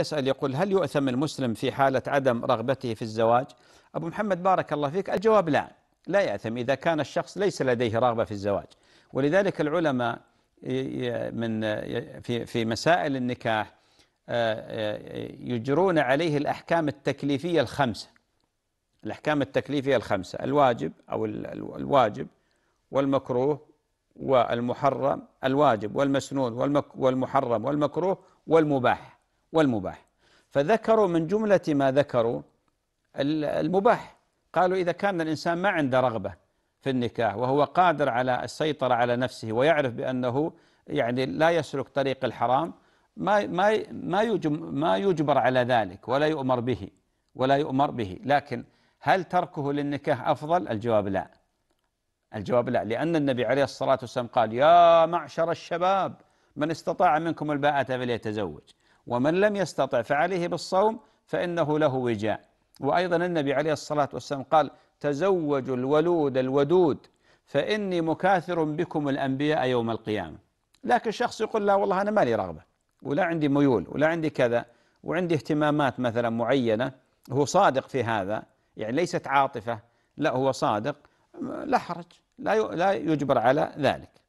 يسأل يقول هل يؤثم المسلم في حالة عدم رغبته في الزواج أبو محمد بارك الله فيك الجواب لا لا يأثم إذا كان الشخص ليس لديه رغبة في الزواج ولذلك العلماء من في في مسائل النكاح آه، آه، يجرون عليه الأحكام التكليفية الخمسة الأحكام التكليفية الخمسة الواجب أو الواجب والمكروه والمحرم الواجب والمسنون والمحرم والمكروه والمباح والمباح فذكروا من جملة ما ذكروا المباح قالوا إذا كان الإنسان ما عنده رغبة في النكاح وهو قادر على السيطرة على نفسه ويعرف بأنه يعني لا يسلك طريق الحرام ما ما ما ما يجبر على ذلك ولا يؤمر به ولا يؤمر به لكن هل تركه للنكاح افضل؟ الجواب لا. الجواب لا لان النبي عليه الصلاه والسلام قال يا معشر الشباب من استطاع منكم الباءة فليتزوج. ومن لم يستطع فعليه بالصوم فإنه له وجاء وأيضا النبي عليه الصلاة والسلام قال تزوجوا الولود الودود فإني مكاثر بكم الأنبياء يوم القيامة لكن شخص يقول لا والله أنا ما لي رغبة ولا عندي ميول ولا عندي كذا وعندي اهتمامات مثلا معينة هو صادق في هذا يعني ليست عاطفة لا هو صادق لا حرج لا يجبر على ذلك